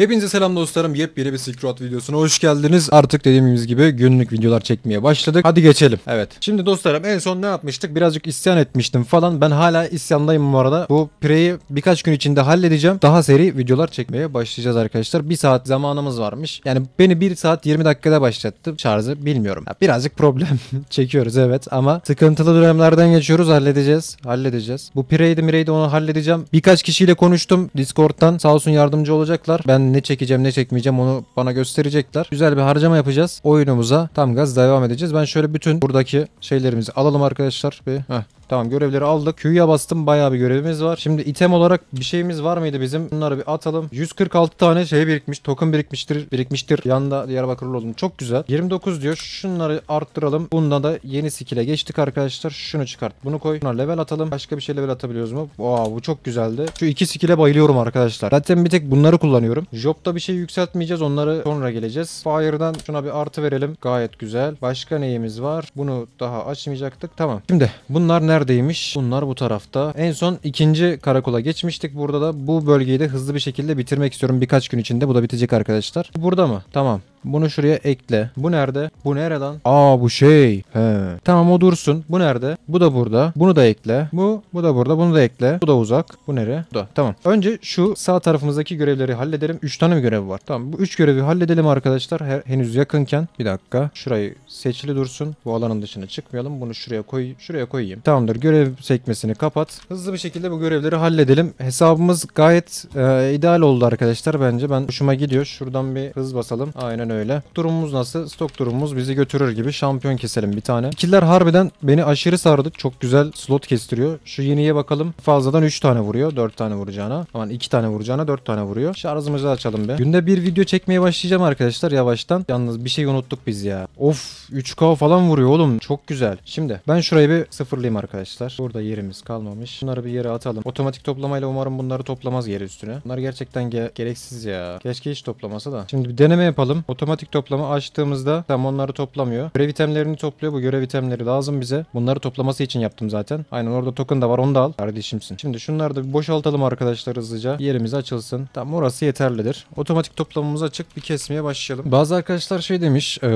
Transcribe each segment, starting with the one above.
Hepinize selam dostlarım. Yepyeni bir Silk videosuna hoş geldiniz. Artık dediğimiz gibi günlük videolar çekmeye başladık. Hadi geçelim. Evet. Şimdi dostlarım en son ne yapmıştık? Birazcık isyan etmiştim falan. Ben hala isyandayım bu arada. Bu pireyi birkaç gün içinde halledeceğim. Daha seri videolar çekmeye başlayacağız arkadaşlar. Bir saat zamanımız varmış. Yani beni bir saat 20 dakikada başlattı şarjı. Bilmiyorum. birazcık problem çekiyoruz evet ama sıkıntılı dönemlerden geçiyoruz. Halledeceğiz. Halledeceğiz. Bu pireydi mireydi onu halledeceğim. Birkaç kişiyle konuştum Discord'dan. Sağ olsun yardımcı olacaklar. Ben ne çekeceğim ne çekmeyeceğim onu bana gösterecekler. Güzel bir harcama yapacağız. Oyunumuza tam gaz devam edeceğiz. Ben şöyle bütün buradaki şeylerimizi alalım arkadaşlar. Bir, heh. Tamam görevleri aldık. Q'ya bastım bayağı bir görevimiz var. Şimdi item olarak bir şeyimiz var mıydı bizim? Bunları bir atalım. 146 tane şey birikmiş. Token birikmiştir. Birikmiştir. Yanında Diyarbakır oldum. Çok güzel. 29 diyor. Şunları arttıralım. Bundan da yeni skill'e geçtik arkadaşlar. Şunu çıkart. Bunu koy. Bunlar level atalım. Başka bir şey level atabiliyoruz mu? Wow bu çok güzeldi. Şu iki skill'e bayılıyorum arkadaşlar. Zaten bir tek bunları kullanıyorum. Job'da bir şey yükseltmeyeceğiz. Onları sonra geleceğiz. Fire'dan şuna bir artı verelim. Gayet güzel. Başka neyimiz var? Bunu daha açmayacaktık. Tamam. Şimdi bunlar ne neredeymiş? Bunlar bu tarafta. En son ikinci karakola geçmiştik. Burada da bu bölgeyi de hızlı bir şekilde bitirmek istiyorum birkaç gün içinde. Bu da bitecek arkadaşlar. Burada mı? Tamam. Bunu şuraya ekle. Bu nerede? Bu nereden? Aa bu şey. He. Tamam o dursun. Bu nerede? Bu da burada. Bunu da ekle. Bu, bu da burada. Bunu da ekle. Bu da uzak. Bu nere? Bu da. Tamam. Önce şu sağ tarafımızdaki görevleri halledelim. 3 tane mi görev var? Tamam. Bu 3 görevi halledelim arkadaşlar. Her, henüz yakınken. Bir dakika. Şurayı seçili dursun. Bu alanın dışına çıkmayalım. Bunu şuraya koy. Şuraya koyayım. Tamamdır. Görev sekmesini kapat. Hızlı bir şekilde bu görevleri halledelim. Hesabımız gayet e, ideal oldu arkadaşlar bence. Ben hoşuma gidiyor. Şuradan bir hız basalım. Aynen öyle öyle. Durumumuz nasıl? Stok durumumuz bizi götürür gibi. Şampiyon keselim bir tane. İkiler harbiden beni aşırı sardı. Çok güzel slot kestiriyor. Şu yeniye bakalım. Fazladan 3 tane vuruyor. 4 tane vuracağına. Aman 2 tane vuracağına 4 tane vuruyor. Şarjımızı açalım be. Günde bir video çekmeye başlayacağım arkadaşlar yavaştan. Yalnız bir şey unuttuk biz ya. Of 3K falan vuruyor oğlum. Çok güzel. Şimdi ben şurayı bir sıfırlayayım arkadaşlar. Burada yerimiz kalmamış. Bunları bir yere atalım. Otomatik toplamayla umarım bunları toplamaz yeri üstüne. Bunlar gerçekten ge gereksiz ya. Keşke hiç toplamasa da. Şimdi bir deneme yapalım. Otomatik otomatik toplama açtığımızda tam onları toplamıyor. Görev itemlerini topluyor. Bu görev itemleri lazım bize. Bunları toplaması için yaptım zaten. Aynen orada token da var onu da al. Kardeşimsin. Şimdi şunları da bir boşaltalım arkadaşlar hızlıca. Yerimiz açılsın. Tam orası yeterlidir. Otomatik toplamamız açık. Bir kesmeye başlayalım. Bazı arkadaşlar şey demiş. E,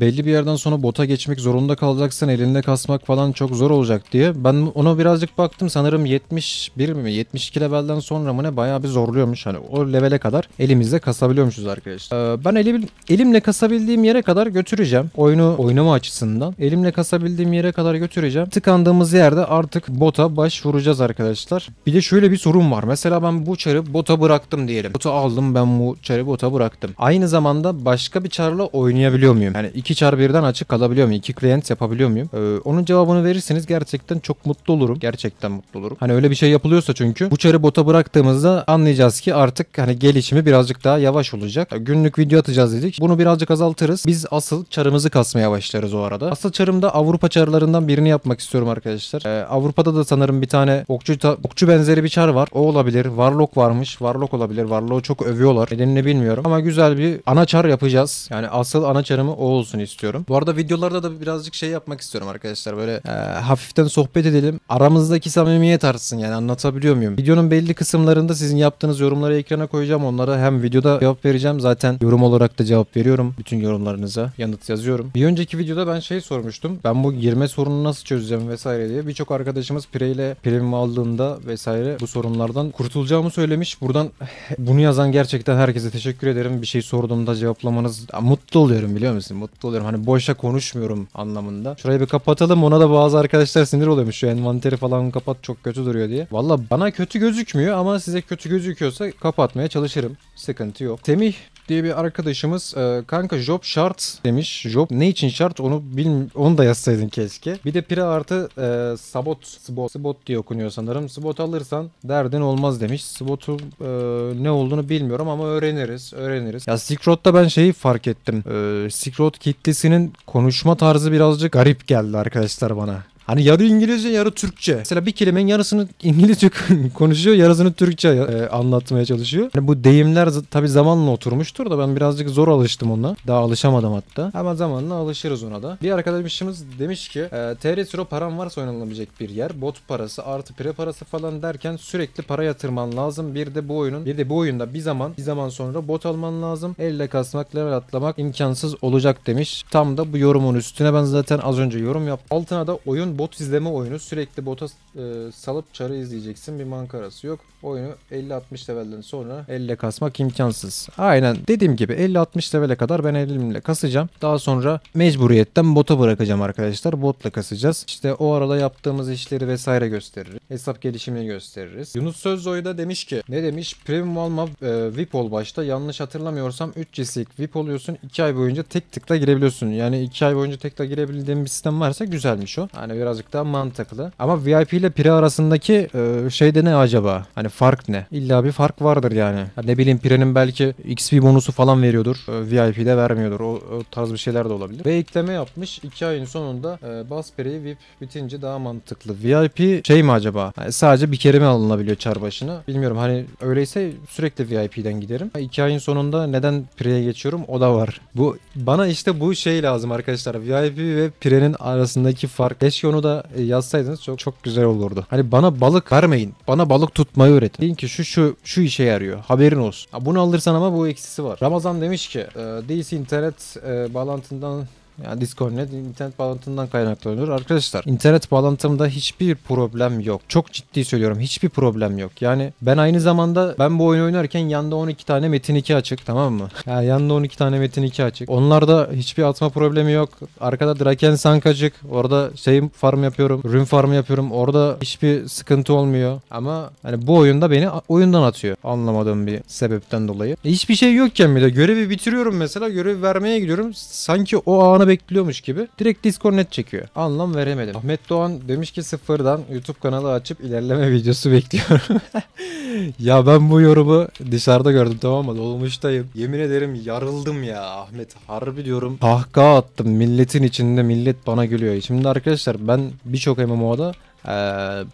belli bir yerden sonra bota geçmek zorunda kalacaksın. Elinde kasmak falan çok zor olacak diye. Ben ona birazcık baktım. Sanırım 71 mi 72 levelden sonra mı ne bayağı bir zorluyormuş. Hani o levele kadar elimizde kasabiliyormuşuz arkadaşlar. E, ben 50, Elimle kasabildiğim yere kadar götüreceğim. Oyunu oynama açısından. Elimle kasabildiğim yere kadar götüreceğim. Tıkandığımız yerde artık bota başvuracağız arkadaşlar. Bir de şöyle bir sorun var. Mesela ben bu çarı bota bıraktım diyelim. Bota aldım ben bu çarı bota bıraktım. Aynı zamanda başka bir çarla oynayabiliyor muyum? Yani iki çar birden açık kalabiliyor muyum? İki client yapabiliyor muyum? Ee, onun cevabını verirseniz gerçekten çok mutlu olurum. Gerçekten mutlu olurum. Hani öyle bir şey yapılıyorsa çünkü bu çarı bota bıraktığımızda anlayacağız ki artık hani gelişimi birazcık daha yavaş olacak. Ee, günlük video atacağız dedik demiştik. Bunu birazcık azaltırız. Biz asıl çarımızı kasmaya başlarız o arada. Asıl çarımda Avrupa çarlarından birini yapmak istiyorum arkadaşlar. Ee, Avrupa'da da sanırım bir tane okçu okçu benzeri bir çar var. O olabilir. Varlok varmış. Varlok olabilir. Varlok'u çok övüyorlar. Nedenini bilmiyorum ama güzel bir ana çar yapacağız. Yani asıl ana çarımı o olsun istiyorum. Bu arada videolarda da birazcık şey yapmak istiyorum arkadaşlar. Böyle e, hafiften sohbet edelim. Aramızdaki samimiyet artsın yani anlatabiliyor muyum? Videonun belli kısımlarında sizin yaptığınız yorumları ekrana koyacağım. Onlara hem videoda cevap vereceğim. Zaten yorum olarak da cevap cevap veriyorum. Bütün yorumlarınıza yanıt yazıyorum. Bir önceki videoda ben şey sormuştum. Ben bu girme sorununu nasıl çözeceğim vesaire diye. Birçok arkadaşımız Pire ile primimi aldığında vesaire bu sorunlardan kurtulacağımı söylemiş. Buradan bunu yazan gerçekten herkese teşekkür ederim. Bir şey sorduğumda cevaplamanız mutlu oluyorum biliyor musun? Mutlu oluyorum. Hani boşa konuşmuyorum anlamında. Şurayı bir kapatalım. Ona da bazı arkadaşlar sinir oluyormuş. Şu envanteri falan kapat çok kötü duruyor diye. Valla bana kötü gözükmüyor ama size kötü gözüküyorsa kapatmaya çalışırım. Sıkıntı yok. Temih diye bir arkadaşımız e, kanka job şart demiş. Job ne için şart onu bilm onu da yazsaydın keşke. Bir de pire artı e, sabot spot spot diye okunuyor sanırım. Spot alırsan derdin olmaz demiş. Spot'u e, ne olduğunu bilmiyorum ama öğreniriz. Öğreniriz. Ya sikrotta ben şeyi fark ettim. E, Silk kitlesinin konuşma tarzı birazcık garip geldi arkadaşlar bana. Hani yarı İngilizce yarı Türkçe. Mesela bir kelimenin yarısını İngilizce konuşuyor yarısını Türkçe e, anlatmaya çalışıyor. Yani bu deyimler tabi zamanla oturmuştur da ben birazcık zor alıştım ona. Daha alışamadım hatta. Ama zamanla alışırız ona da. Bir arkadaşımız demiş ki e, TR Siro param varsa oynanabilecek bir yer. Bot parası artı pre parası falan derken sürekli para yatırman lazım. Bir de bu oyunun bir de bu oyunda bir zaman bir zaman sonra bot alman lazım. Elle kasmak level atlamak imkansız olacak demiş. Tam da bu yorumun üstüne ben zaten az önce yorum yaptım. Altına da oyun bot izleme oyunu. Sürekli bota e, salıp çarı izleyeceksin. Bir mankarası yok. Oyunu 50-60 levelden sonra elle kasmak imkansız. Aynen dediğim gibi 50-60 levele kadar ben elimle kasacağım. Daha sonra mecburiyetten bota bırakacağım arkadaşlar. Botla kasacağız. İşte o arada yaptığımız işleri vesaire gösteririz. Hesap gelişimini gösteririz. Yunus Sözzoy da demiş ki ne demiş? Premium alma e, VIP ol başta. Yanlış hatırlamıyorsam 3 CS'lik VIP oluyorsun. 2 ay boyunca tek tıkla girebiliyorsun. Yani 2 ay boyunca tek tıkla girebildiğin bir sistem varsa güzelmiş o. Hani birazcık daha mantıklı. Ama VIP ile Pire arasındaki e, şey de ne acaba? Hani fark ne? İlla bir fark vardır yani. yani ne bileyim Pire'nin belki XP bonusu falan veriyordur. E, VIP'de vermiyordur. O, o tarz bir şeyler de olabilir. Ve ekleme yapmış. 2 ayın sonunda e, bas Pire'yi VIP bitince daha mantıklı. VIP şey mi acaba? Yani sadece bir kere mi alınabiliyor çar Bilmiyorum hani öyleyse sürekli VIP'den giderim. 2 ayın sonunda neden Pire'ye geçiyorum? O da var. Bu bana işte bu şey lazım arkadaşlar. VIP ve Pire'nin arasındaki fark. Keşke onu da e, yazsaydınız çok çok güzel olurdu. Hani bana balık vermeyin. Bana balık tutmayı öğretin. Deyin ki şu şu şu işe yarıyor. Haberin olsun. Bunu alırsan ama bu eksisi var. Ramazan demiş ki e, DC internet e, bağlantından yani Disconnect internet bağlantımdan kaynaklanıyor. Arkadaşlar internet bağlantımda hiçbir problem yok. Çok ciddi söylüyorum hiçbir problem yok. Yani ben aynı zamanda ben bu oyunu oynarken yanda 12 tane Metin 2 açık tamam mı? Yani yanda 12 tane Metin 2 açık. Onlarda hiçbir atma problemi yok. Arkada Draken Sank açık. Orada şey farm yapıyorum. Rune farm yapıyorum. Orada hiçbir sıkıntı olmuyor. Ama hani bu oyunda beni oyundan atıyor. Anlamadığım bir sebepten dolayı. Hiçbir şey yokken bir de görevi bitiriyorum mesela. Görevi vermeye gidiyorum. Sanki o anı bekliyormuş gibi direkt Discord net çekiyor. Anlam veremedim. Ahmet Doğan demiş ki sıfırdan YouTube kanalı açıp ilerleme videosu bekliyorum. ya ben bu yorumu dışarıda gördüm tamam mı? Dolmuştayım. Yemin ederim yarıldım ya Ahmet. Harbi diyorum. Kahkaha attım milletin içinde millet bana gülüyor. Şimdi arkadaşlar ben birçok MMO'da ee,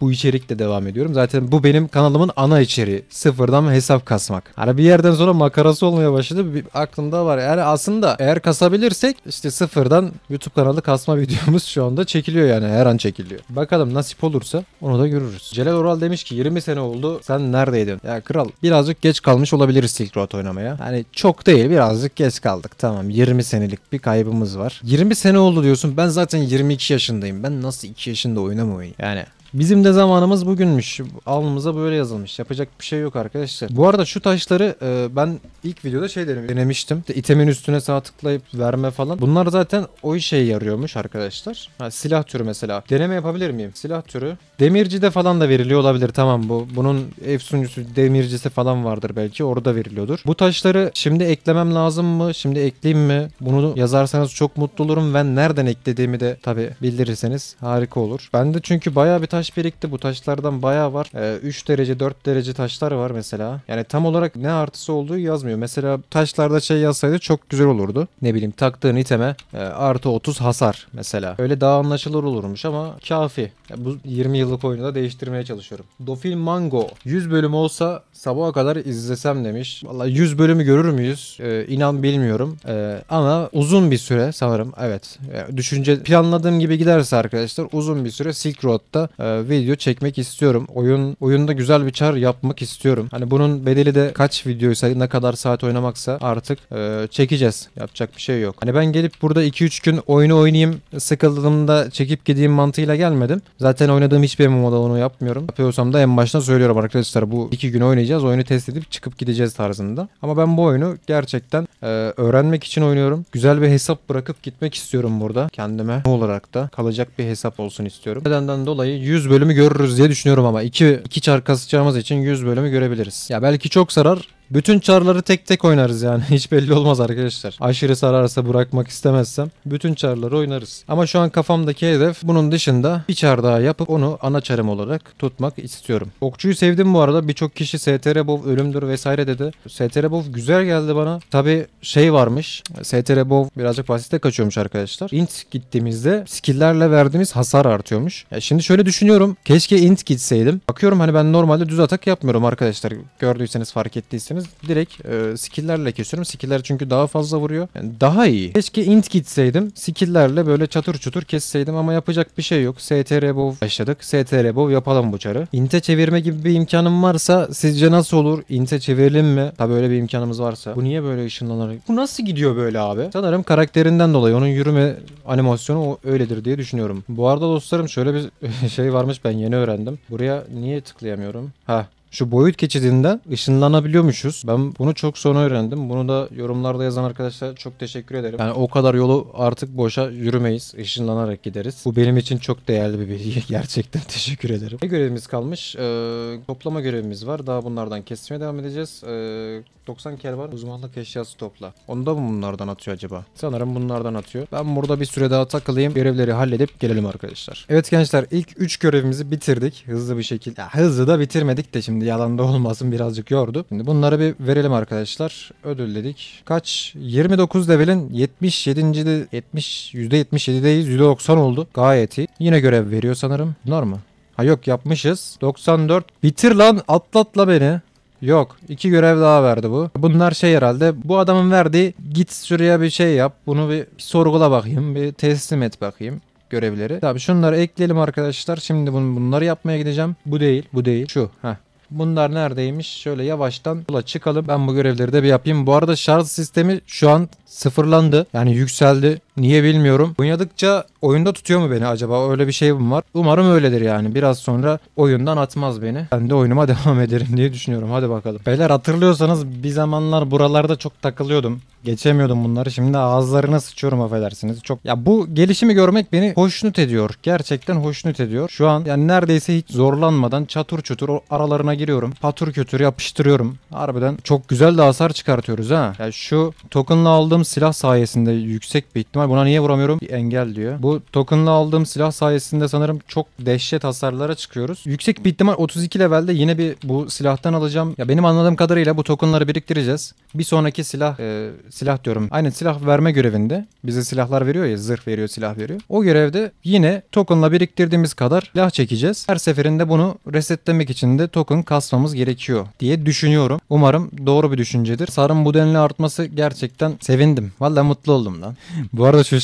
bu içerikle devam ediyorum. Zaten bu benim kanalımın ana içeriği. Sıfırdan hesap kasmak. Hani bir yerden sonra makarası olmaya başladı. Bir aklımda var. Yani aslında eğer kasabilirsek işte sıfırdan YouTube kanalı kasma videomuz şu anda çekiliyor yani her an çekiliyor. Bakalım nasip olursa onu da görürüz. Celal Oral demiş ki 20 sene oldu sen neredeydin? Ya kral birazcık geç kalmış olabiliriz Silk Road oynamaya. Hani çok değil birazcık geç kaldık. Tamam 20 senelik bir kaybımız var. 20 sene oldu diyorsun ben zaten 22 yaşındayım. Ben nasıl 2 yaşında oynamayayım? Yani Bizim de zamanımız bugünmüş. Alnımıza böyle yazılmış. Yapacak bir şey yok arkadaşlar. Bu arada şu taşları e, ben ilk videoda şey denemiştim. İtemin üstüne sağ tıklayıp verme falan. Bunlar zaten o işe yarıyormuş arkadaşlar. Ha, silah türü mesela. Deneme yapabilir miyim? Silah türü Demirci'de falan da veriliyor olabilir tamam bu. Bunun efsuncusu demircisi falan vardır belki orada veriliyordur. Bu taşları şimdi eklemem lazım mı? Şimdi ekleyeyim mi? Bunu yazarsanız çok mutlu olurum. Ben nereden eklediğimi de tabi bildirirseniz harika olur. Ben de çünkü baya bir taş birikti. Bu taşlardan baya var. Ee, 3 derece 4 derece taşlar var mesela. Yani tam olarak ne artısı olduğu yazmıyor. Mesela taşlarda şey yazsaydı çok güzel olurdu. Ne bileyim taktığın iteme e, artı 30 hasar mesela. Öyle daha anlaşılır olurmuş ama kafi. Ya bu 20 yıllık oyunu da değiştirmeye çalışıyorum. Dofil Mango 100 bölüm olsa sabaha kadar izlesem demiş. Valla 100 bölümü görür müyüz? Ee, inan bilmiyorum. Ee, ama uzun bir süre sanırım. Evet. Yani ee, düşünce planladığım gibi giderse arkadaşlar uzun bir süre Silk Road'da e, video çekmek istiyorum. Oyun oyunda güzel bir çar yapmak istiyorum. Hani bunun bedeli de kaç videoysa ne kadar saat oynamaksa artık e, çekeceğiz. Yapacak bir şey yok. Hani ben gelip burada 2-3 gün oyunu oynayayım sıkıldığımda çekip gideyim mantığıyla gelmedim. Zaten oynadığım hiç Hiçbir MMO'da onu yapmıyorum. Yapıyorsam da en baştan söylüyorum arkadaşlar bu iki gün oynayacağız. Oyunu test edip çıkıp gideceğiz tarzında. Ama ben bu oyunu gerçekten e, öğrenmek için oynuyorum. Güzel bir hesap bırakıp gitmek istiyorum burada. Kendime olarak da kalacak bir hesap olsun istiyorum. Nedenden dolayı 100 bölümü görürüz diye düşünüyorum ama iki iki çarka çarmaz için 100 bölümü görebiliriz. Ya belki çok sarar bütün çarları tek tek oynarız yani. Hiç belli olmaz arkadaşlar. Aşırı sararsa bırakmak istemezsem bütün çarları oynarız. Ama şu an kafamdaki hedef bunun dışında bir çar daha yapıp onu ana çarım olarak tutmak istiyorum. Okçuyu sevdim bu arada. Birçok kişi STR Bov ölümdür vesaire dedi. STR Bov güzel geldi bana. Tabi şey varmış. STR Bov birazcık basite kaçıyormuş arkadaşlar. Int gittiğimizde skill'lerle verdiğimiz hasar artıyormuş. Ya şimdi şöyle düşünüyorum. Keşke int gitseydim. Bakıyorum hani ben normalde düz atak yapmıyorum arkadaşlar. Gördüyseniz fark ettiyseniz isterseniz direkt e, skill'lerle kesiyorum. Skill'ler çünkü daha fazla vuruyor. Yani daha iyi. Keşke int gitseydim. Skill'lerle böyle çatır çutur kesseydim ama yapacak bir şey yok. STR bow başladık. STR bow yapalım bu çarı. Int'e çevirme gibi bir imkanım varsa sizce nasıl olur? Int'e çevirelim mi? Tabi öyle bir imkanımız varsa. Bu niye böyle ışınlanarak? Bu nasıl gidiyor böyle abi? Sanırım karakterinden dolayı onun yürüme animasyonu o öyledir diye düşünüyorum. Bu arada dostlarım şöyle bir şey varmış ben yeni öğrendim. Buraya niye tıklayamıyorum? Ha şu boyut geçidinden ışınlanabiliyormuşuz. Ben bunu çok sonra öğrendim. Bunu da yorumlarda yazan arkadaşlar çok teşekkür ederim. Yani o kadar yolu artık boşa yürümeyiz. Işınlanarak gideriz. Bu benim için çok değerli bir bilgi. Gerçekten teşekkür ederim. Ne görevimiz kalmış? Ee, toplama görevimiz var. Daha bunlardan kesmeye devam edeceğiz. Ee, 90 kel var. Uzmanlık eşyası topla. Onu da mı bunlardan atıyor acaba? Sanırım bunlardan atıyor. Ben burada bir süre daha takılayım. Görevleri halledip gelelim arkadaşlar. Evet gençler ilk 3 görevimizi bitirdik. Hızlı bir şekilde. Ya, hızlı da bitirmedik de şimdi Şimdi yalan da olmasın birazcık yordu. Şimdi bunları bir verelim arkadaşlar. Ödülledik. Kaç? 29 levelin 77. de 70 %77'deyiz. %90 oldu. Gayet iyi. Yine görev veriyor sanırım. Bunlar mı? Ha yok yapmışız. 94. Bitir lan atlatla beni. Yok. iki görev daha verdi bu. Bunlar şey herhalde bu adamın verdiği git şuraya bir şey yap. Bunu bir, bir sorgula bakayım. Bir teslim et bakayım görevleri. Tabii şunları ekleyelim arkadaşlar. Şimdi bun bunları yapmaya gideceğim. Bu değil. Bu değil. Şu. Heh. Bunlar neredeymiş? Şöyle yavaştan yola çıkalım. Ben bu görevleri de bir yapayım. Bu arada şarj sistemi şu an sıfırlandı. Yani yükseldi. Niye bilmiyorum. Oynadıkça oyunda tutuyor mu beni acaba? Öyle bir şey mi var? Umarım öyledir yani. Biraz sonra oyundan atmaz beni. Ben de oyunuma devam ederim diye düşünüyorum. Hadi bakalım. Beyler hatırlıyorsanız bir zamanlar buralarda çok takılıyordum. Geçemiyordum bunları. Şimdi ağızlarına sıçıyorum affedersiniz. Çok ya bu gelişimi görmek beni hoşnut ediyor. Gerçekten hoşnut ediyor. Şu an yani neredeyse hiç zorlanmadan çatır çutur aralarına giriyorum. Patur kötür yapıştırıyorum. Harbiden çok güzel de hasar çıkartıyoruz ha. Ya şu token'la aldığım silah sayesinde yüksek bir ihtimal. Buna niye vuramıyorum? Bir engel diyor. Bu token'la aldığım silah sayesinde sanırım çok dehşet hasarlara çıkıyoruz. Yüksek bir ihtimal 32 levelde yine bir bu silahtan alacağım. Ya benim anladığım kadarıyla bu token'ları biriktireceğiz. Bir sonraki silah e, silah diyorum. Aynen silah verme görevinde bize silahlar veriyor ya zırh veriyor silah veriyor. O görevde yine token'la biriktirdiğimiz kadar silah çekeceğiz. Her seferinde bunu resetlemek için de token kasmamız gerekiyor diye düşünüyorum. Umarım doğru bir düşüncedir. Sarım bu denli artması gerçekten sevin sevindim. Valla mutlu oldum lan. Bu arada şu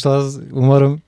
umarım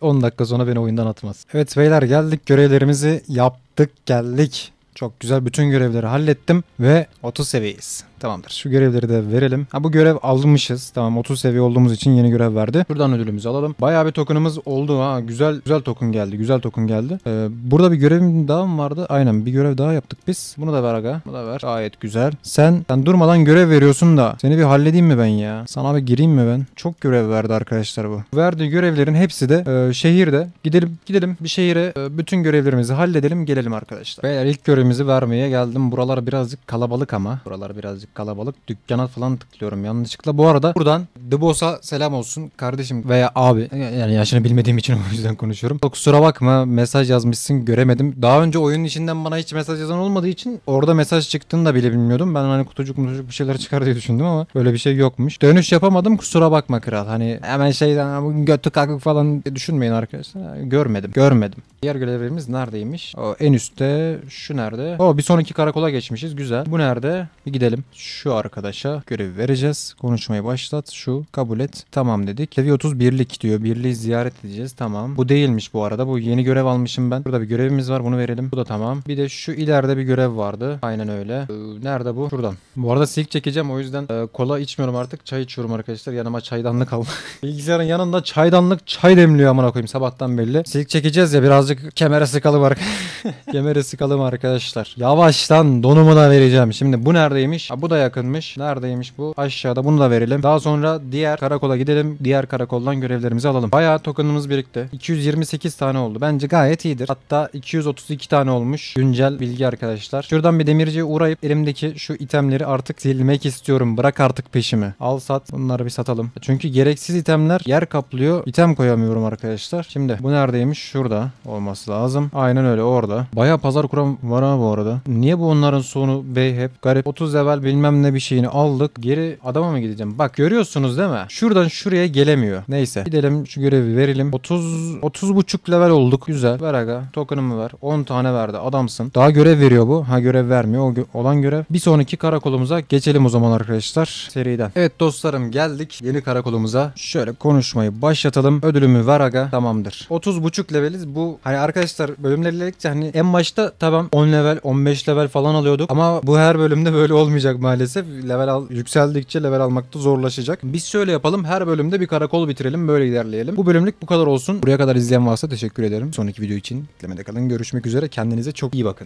10 e, dakika sonra beni oyundan atmaz. Evet beyler geldik görevlerimizi yaptık geldik. Çok güzel bütün görevleri hallettim ve 30 seviyeyiz. Tamamdır. Şu görevleri de verelim. Ha bu görev almışız. Tamam 30 seviye olduğumuz için yeni görev verdi. Buradan ödülümüzü alalım. Bayağı bir tokenımız oldu ha. Güzel güzel token geldi. Güzel token geldi. Ee, burada bir görevim daha mı vardı? Aynen bir görev daha yaptık biz. Bunu da ver aga. Bunu da ver. Gayet güzel. Sen sen durmadan görev veriyorsun da. Seni bir halledeyim mi ben ya? Sana bir gireyim mi ben? Çok görev verdi arkadaşlar bu. Verdiği görevlerin hepsi de e, şehirde. Gidelim gidelim bir şehire e, bütün görevlerimizi halledelim gelelim arkadaşlar. Beyler ilk görevimizi vermeye geldim. Buralar birazcık kalabalık ama. Buralar birazcık birazcık kalabalık. Dükkana falan tıklıyorum yanlışlıkla. Bu arada buradan The Boss'a selam olsun kardeşim veya abi. Yani yaşını bilmediğim için o yüzden konuşuyorum. Çok kusura bakma mesaj yazmışsın göremedim. Daha önce oyunun içinden bana hiç mesaj yazan olmadığı için orada mesaj çıktığını da bile bilmiyordum. Ben hani kutucuk mutucuk bir şeyler çıkar diye düşündüm ama böyle bir şey yokmuş. Dönüş yapamadım kusura bakma kral. Hani hemen şeyden bugün götü kalkık falan düşünmeyin arkadaşlar. Görmedim. Görmedim. Diğer görevimiz neredeymiş? O en üstte şu nerede? O bir sonraki karakola geçmişiz. Güzel. Bu nerede? Bir gidelim şu arkadaşa görevi vereceğiz. Konuşmayı başlat. Şu kabul et. Tamam dedik. Seviye 30 birlik diyor. Birliği ziyaret edeceğiz. Tamam. Bu değilmiş bu arada. Bu yeni görev almışım ben. Burada bir görevimiz var. Bunu verelim. Bu da tamam. Bir de şu ileride bir görev vardı. Aynen öyle. Ee, nerede bu? Şuradan. Bu arada silk çekeceğim. O yüzden e, kola içmiyorum artık. Çay içiyorum arkadaşlar. Yanıma çaydanlık aldım. Bilgisayarın yanında çaydanlık çay demliyor amına koyayım sabahtan belli. Silk çekeceğiz ya birazcık kemere sıkalım arkadaşlar. kemere sıkalım arkadaşlar. Yavaştan donumu da vereceğim. Şimdi bu neredeymiş? Ha, bu da yakınmış. Neredeymiş bu? Aşağıda bunu da verelim. Daha sonra diğer karakola gidelim. Diğer karakoldan görevlerimizi alalım. Bayağı tokenımız birikti. 228 tane oldu. Bence gayet iyidir. Hatta 232 tane olmuş. Güncel bilgi arkadaşlar. Şuradan bir demirci uğrayıp elimdeki şu itemleri artık silmek istiyorum. Bırak artık peşimi. Al sat. Bunları bir satalım. Çünkü gereksiz itemler yer kaplıyor. İtem koyamıyorum arkadaşlar. Şimdi bu neredeymiş? Şurada olması lazım. Aynen öyle orada. Bayağı pazar kuran var ha bu arada. Niye bu onların sonu bey hep? Garip. 30 evvel benim bilmem ne bir şeyini aldık. Geri adama mı gideceğim? Bak görüyorsunuz değil mi? Şuradan şuraya gelemiyor. Neyse gidelim şu görevi verelim. 30 30 buçuk level olduk. Güzel. Ver aga. Token'ımı ver. 10 tane verdi. Adamsın. Daha görev veriyor bu. Ha görev vermiyor. O gö olan görev. Bir sonraki karakolumuza geçelim o zaman arkadaşlar seriden. Evet dostlarım geldik yeni karakolumuza. Şöyle konuşmayı başlatalım. Ödülümü ver aga. Tamamdır. 30 buçuk leveliz. Bu hani arkadaşlar bölümler ilerledikçe hani en başta tamam 10 level 15 level falan alıyorduk ama bu her bölümde böyle olmayacak maalesef level al, yükseldikçe level almakta zorlaşacak. Biz şöyle yapalım. Her bölümde bir karakol bitirelim. Böyle ilerleyelim. Bu bölümlük bu kadar olsun. Buraya kadar izleyen varsa teşekkür ederim. Sonraki video için beklemede kalın. Görüşmek üzere. Kendinize çok iyi bakın.